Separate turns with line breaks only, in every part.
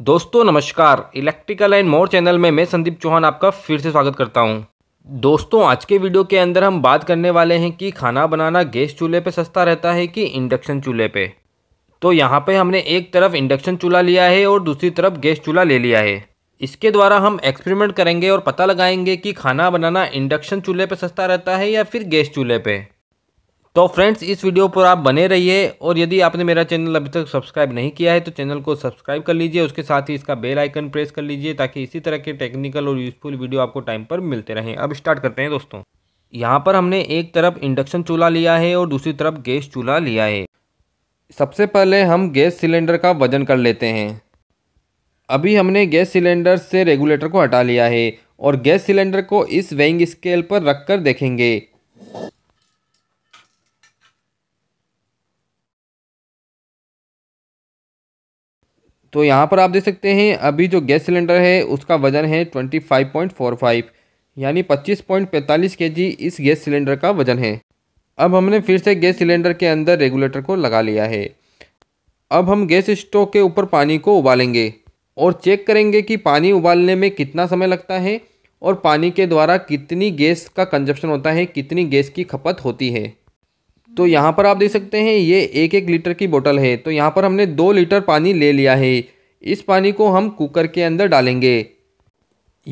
दोस्तों नमस्कार electrical and more channel में मैं संदीप चौहान आपका फिर से स्वागत करता हूं दोस्तों आज के वीडियो के अंदर हम बात करने वाले हैं कि खाना बनाना गैस चूल्हे पे सस्ता रहता है कि इंडक्शन चूल्हे पे तो यहाँ पे हमने एक तरफ इंडक्शन चूल्हा लिया है और दूसरी तरफ गैस चूल्हा ले लिया है इसके द्वारा हम एक्सपेरिमेंट करेंगे और पता लगाएंगे कि खाना बनाना इंडक्शन चूल्हे पर सस्ता रहता है या फिर गैस चूल्हे पर तो फ्रेंड्स इस वीडियो पर आप बने रहिए और यदि आपने मेरा चैनल अभी तक सब्सक्राइब नहीं किया है तो चैनल को सब्सक्राइब कर लीजिए उसके साथ ही इसका बेल आइकन प्रेस कर लीजिए ताकि इसी तरह के टेक्निकल और यूजफुल वीडियो आपको टाइम पर मिलते रहें अब स्टार्ट करते हैं दोस्तों यहाँ पर हमने एक तरफ इंडक्शन चूल्हा लिया है और दूसरी तरफ गैस चूल्हा लिया है सबसे पहले हम गैस सिलेंडर का वजन कर लेते हैं अभी हमने गैस सिलेंडर से रेगुलेटर को हटा लिया है और गैस सिलेंडर को इस वेइंग स्केल पर रख कर देखेंगे तो यहाँ पर आप देख सकते हैं अभी जो गैस सिलेंडर है उसका वज़न है twenty five point four five यानी पच्चीस पॉइंट पैंतालीस के जी इस गैस सिलेंडर का वज़न है अब हमने फिर से गैस सिलेंडर के अंदर रेगुलेटर को लगा लिया है अब हम गैस स्टोव के ऊपर पानी को उबालेंगे और चेक करेंगे कि पानी उबालने में कितना समय लगता है और पानी के द्वारा कितनी गैस का कंजप्शन होता है कितनी गैस की खपत होती है तो यहाँ पर आप देख सकते हैं ये एक एक लीटर की बोतल है तो यहाँ पर हमने दो लीटर पानी ले लिया है इस पानी को हम कुकर के अंदर डालेंगे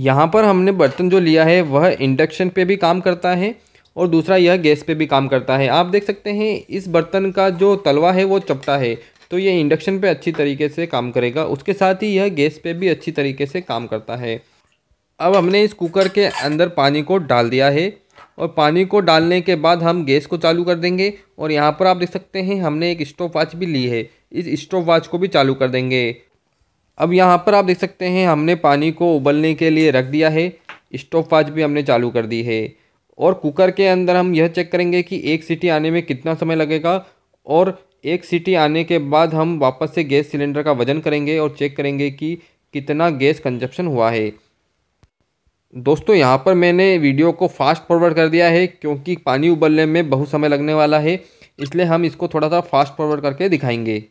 यहाँ पर हमने बर्तन जो लिया है वह इंडक्शन पे भी काम करता है और दूसरा यह गैस पे भी काम करता है आप देख सकते हैं इस बर्तन का जो तलवा है वो चपटा है तो यह इंडक्शन पे अच्छी तरीके से काम करेगा उसके साथ ही यह गैस पे भी अच्छी तरीके से काम करता है अब हमने इस कुकर के अंदर पानी को डाल दिया है और पानी को डालने के बाद हम गैस को चालू कर देंगे और यहाँ पर आप देख सकते हैं हमने एक स्टोव वाच भी ली है इस स्टोव वाच को भी चालू कर देंगे अब यहाँ पर आप देख सकते हैं हमने पानी को उबलने के लिए रख दिया है स्टोव वाच भी हमने चालू कर दी है और कुकर के अंदर हम यह चेक करेंगे कि एक सीटी आने में कितना समय लगेगा और एक सीटी आने के बाद हम वापस से गैस सिलेंडर का वजन करेंगे और चेक करेंगे कि कितना गैस कंजप्शन हुआ है दोस्तों यहाँ पर मैंने वीडियो को फास्ट फॉरवर्ड कर दिया है क्योंकि पानी उबलने में बहुत समय लगने वाला है इसलिए हम इसको थोड़ा सा फास्ट फॉरवर्ड करके दिखाएंगे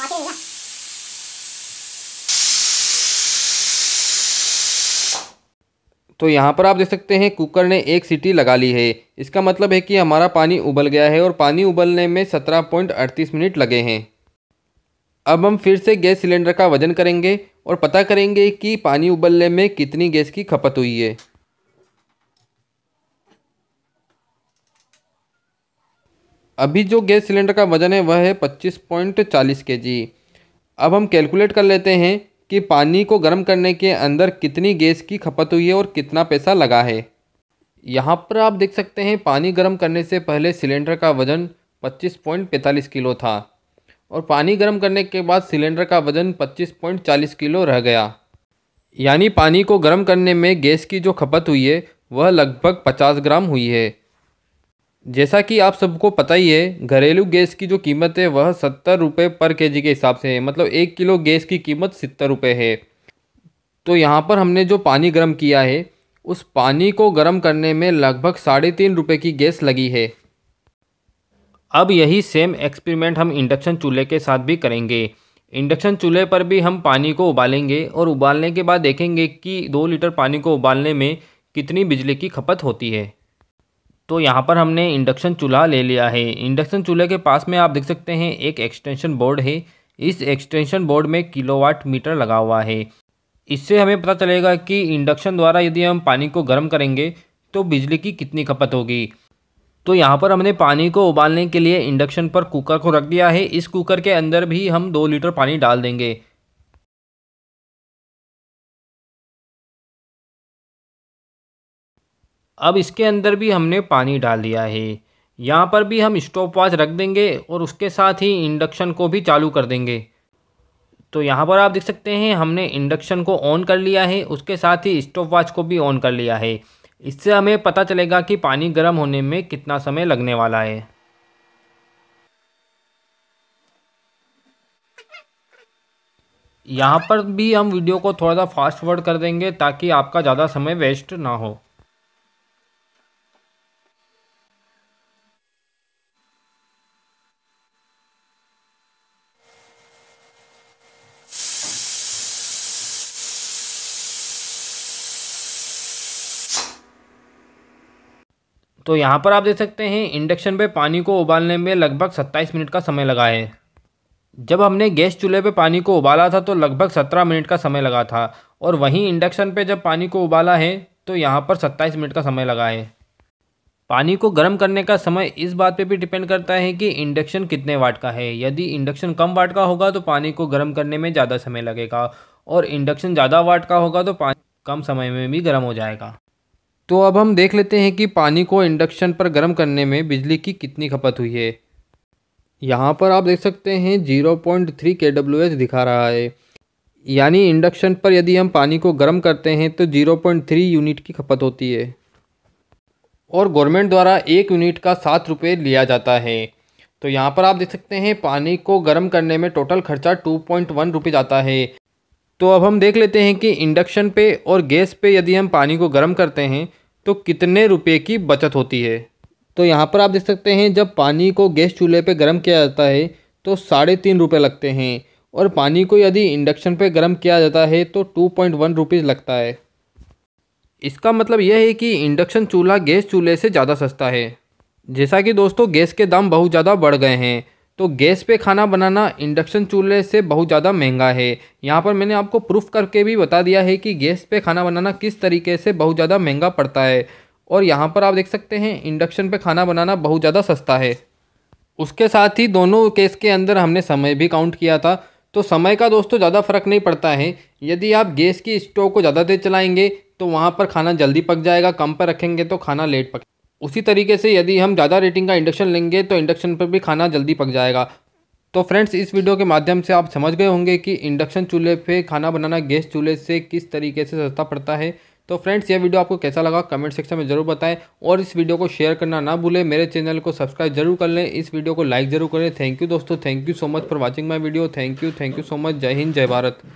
Okay, yeah. तो यहाँ पर आप देख सकते हैं कुकर ने एक सीटी लगा ली है इसका मतलब है कि हमारा पानी उबल गया है और पानी उबलने में सत्रह पॉइंट अड़तीस मिनट लगे हैं अब हम फिर से गैस सिलेंडर का वजन करेंगे और पता करेंगे कि पानी उबलने में कितनी गैस की खपत हुई है अभी जो गैस सिलेंडर का वज़न है वह है 25.40 केजी अब हम कैलकुलेट कर लेते हैं कि पानी को गर्म करने के अंदर कितनी गैस की खपत हुई है और कितना पैसा लगा है यहाँ पर आप देख सकते हैं पानी गर्म करने से पहले सिलेंडर का वज़न 25.45 किलो था और पानी गर्म करने के बाद सिलेंडर का वज़न 25.40 किलो रह गया यानी पानी को गर्म करने में गैस की जो खपत हुई है वह लगभग 50 ग्राम हुई है जैसा कि आप सबको पता ही है घरेलू गैस की जो कीमत है वह सत्तर रुपये पर केजी के हिसाब से है मतलब एक किलो गैस की कीमत सत्तर रुपये है तो यहाँ पर हमने जो पानी गर्म किया है उस पानी को गर्म करने में लगभग साढ़े तीन रुपये की गैस लगी है अब यही सेम एक्सपेरिमेंट हम इंडक्शन चूल्हे के साथ भी करेंगे इंडक्शन चूल्हे पर भी हम पानी को उबालेंगे और उबालने के बाद देखेंगे कि दो लीटर पानी को उबालने में कितनी बिजली की खपत होती है तो यहाँ पर हमने इंडक्शन चूल्हा ले लिया है इंडक्शन चूल्हे के पास में आप देख सकते हैं एक एक्सटेंशन बोर्ड है इस एक्सटेंशन बोर्ड में किलोवाट मीटर लगा हुआ है इससे हमें पता चलेगा कि इंडक्शन द्वारा यदि हम पानी को गर्म करेंगे तो बिजली की कितनी खपत होगी तो यहाँ पर हमने पानी को उबालने के लिए इंडक्शन पर कुकर को रख दिया है इस कुकर के अंदर भी हम दो लीटर पानी डाल देंगे अब इसके अंदर भी हमने पानी डाल दिया है यहाँ पर भी हम स्टॉप वॉच रख देंगे और उसके साथ ही इंडक्शन को भी चालू कर देंगे तो यहाँ पर आप देख सकते हैं हमने इंडक्शन को ऑन कर लिया है उसके साथ ही स्टॉप वॉच को भी ऑन कर लिया है इससे हमें पता चलेगा कि पानी गर्म होने में कितना समय लगने वाला है यहाँ पर भी हम वीडियो को थोड़ा सा फास्ट फॉरवर्ड कर देंगे ताकि आपका ज़्यादा समय वेस्ट ना हो तो यहाँ पर आप देख सकते हैं इंडक्शन पे पानी को उबालने में लगभग सत्ताईस मिनट का समय लगा है जब हमने गैस चूल्हे पे पानी को उबाला था तो लगभग सत्रह मिनट का समय लगा था और वहीं इंडक्शन पे जब पानी को उबाला है तो यहाँ पर सत्ताईस मिनट का समय लगा है पानी को गर्म करने का समय इस बात पे भी डिपेंड करता है कि इंडक्शन कितने वाट का है यदि इंडक्शन कम वाट का होगा तो पानी को गर्म करने में ज़्यादा समय लगेगा और इंडक्शन ज़्यादा वाट का होगा तो पानी कम समय में भी गर्म हो जाएगा तो अब हम देख लेते हैं कि पानी को इंडक्शन पर गर्म करने में बिजली की कितनी खपत हुई है यहाँ पर आप देख सकते हैं zero point three K W H दिखा रहा है यानी इंडक्शन पर यदि हम पानी को गर्म करते हैं तो जीरो पॉइंट थ्री यूनिट की खपत होती है और गवर्नमेंट द्वारा एक यूनिट का सात रुपये लिया जाता है तो यहाँ पर आप देख सकते हैं पानी को गर्म करने में टोटल खर्चा टू पॉइंट वन रुपये जाता है तो अब हम देख लेते हैं कि इंडक्शन पे और गैस पे यदि हम पानी को गर्म करते हैं तो कितने रुपए की बचत होती है तो यहाँ पर आप देख सकते हैं जब पानी को गैस चूल्हे पर गर्म किया जाता है तो साढ़े तीन रुपये लगते हैं और पानी को यदि इंडक्शन पर गर्म किया जाता है तो टू पॉइंट वन रुपीज़ लगता है इसका मतलब यह है कि इंडक्शन चूल्हा गैस चूल्हे से ज़्यादा सस्ता है जैसा कि दोस्तों गैस के दाम बहुत ज़्यादा बढ़ गए हैं तो गैस पे खाना बनाना इंडक्शन चूल्हे से बहुत ज़्यादा महंगा है यहाँ पर मैंने आपको प्रूफ करके भी बता दिया है कि गैस पे खाना बनाना किस तरीके से बहुत ज़्यादा महंगा पड़ता है और यहाँ पर आप देख सकते हैं इंडक्शन पे खाना बनाना बहुत ज़्यादा सस्ता है उसके साथ ही दोनों केस के अंदर हमने समय भी काउंट किया था तो समय का दोस्तों ज़्यादा फर्क नहीं पड़ता है यदि आप गैस की स्टोव को ज़्यादा देर चलाएँगे तो वहाँ पर खाना जल्दी पक जाएगा कम पर रखेंगे तो खाना लेट पक उसी तरीके से यदि हम ज़्यादा रेटिंग का इंडक्शन लेंगे तो इंडक्शन पर भी खाना जल्दी पक जाएगा तो फ्रेंड्स इस वीडियो के माध्यम से आप समझ गए होंगे कि इंडक्शन चूल्हे पे खाना बनाना गैस चूल्हे से किस तरीके से सस्ता पड़ता है तो फ्रेंड्स यह वीडियो आपको कैसा लगा कमेंट सेक्शन में ज़रूर बताएं और इस वीडियो को शेयर करना ना भूलें मेरे चैनल को सब्सक्राइब जरूर कर लें इस वीडियो को लाइक जरूर करें थैंक यू दोस्तों thank you so much for watching my video thank you thank you so much Jai Hind जय भारत